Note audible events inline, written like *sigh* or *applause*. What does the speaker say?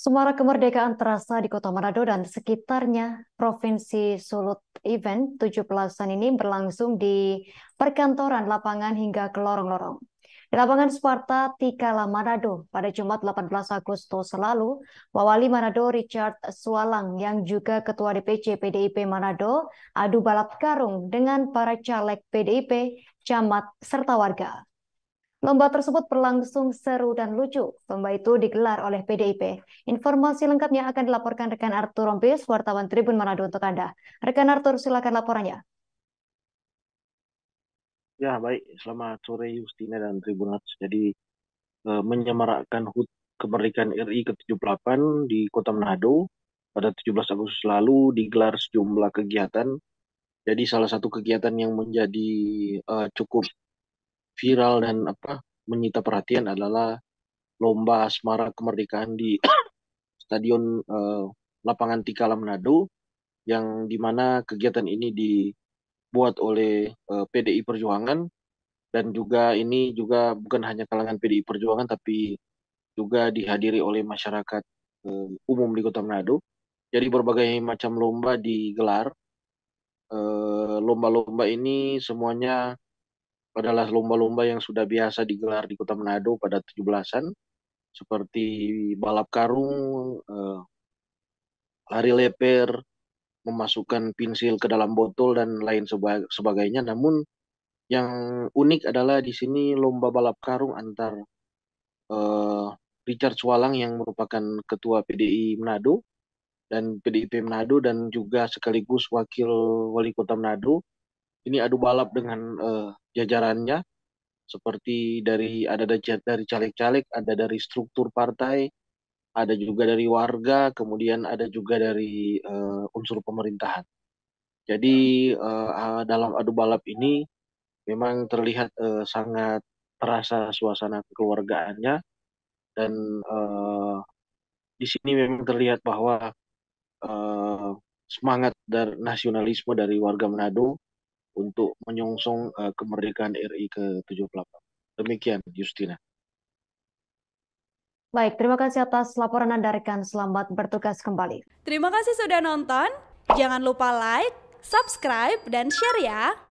Semarak kemerdekaan terasa di Kota Manado dan sekitarnya Provinsi Sulut Event 17-an ini berlangsung di perkantoran lapangan hingga ke lorong-lorong. Di lapangan Sparta Tikala Manado pada Jumat 18 Agustus lalu, Wawali Manado Richard Sualang yang juga Ketua DPC PDIP Manado adu balap karung dengan para caleg PDIP, camat, serta warga. Lomba tersebut berlangsung seru dan lucu. Lomba itu digelar oleh PDIP. Informasi lengkapnya akan dilaporkan rekan Arthur Rompis, wartawan Tribun Manado untuk Anda. Rekan Arthur, silakan laporannya. Ya, baik. Selamat sore Yustina dan Manado. Jadi, e, menyemarakkan HUT kemerdekaan RI ke-78 di Kota Manado pada 17 Agustus lalu digelar sejumlah kegiatan. Jadi, salah satu kegiatan yang menjadi e, cukup viral dan apa menyita perhatian adalah lomba asmara kemerdekaan di *coughs* stadion uh, lapangan Tikala Manado yang dimana kegiatan ini dibuat oleh uh, eh, PDI Perjuangan dan juga ini juga bukan hanya kalangan PDI Perjuangan tapi juga dihadiri oleh masyarakat uh, umum di Kota Manado. Jadi berbagai macam lomba digelar. Lomba-lomba ini semuanya adalah lomba-lomba yang sudah biasa digelar di Kota Manado pada 17-an seperti balap karung, eh, lari leper, memasukkan pensil ke dalam botol dan lain sebagainya. Namun yang unik adalah di sini lomba balap karung antar eh, Richard Swalang yang merupakan ketua PDI Manado dan PDIP Manado dan juga sekaligus wakil wali kota Manado ini adu balap dengan uh, jajarannya seperti dari ada dari caleg-caleg, ada dari struktur partai, ada juga dari warga, kemudian ada juga dari uh, unsur pemerintahan. Jadi uh, dalam adu balap ini memang terlihat uh, sangat terasa suasana kekeluargaannya dan uh, di sini memang terlihat bahwa uh, semangat dan nasionalisme dari warga Manado untuk menyongsong uh, kemerdekaan RI ke-78. Demikian, Justina. Baik, terima kasih atas laporan Anda rekan. Selamat bertugas kembali. Terima kasih sudah nonton. Jangan lupa like, subscribe, dan share ya.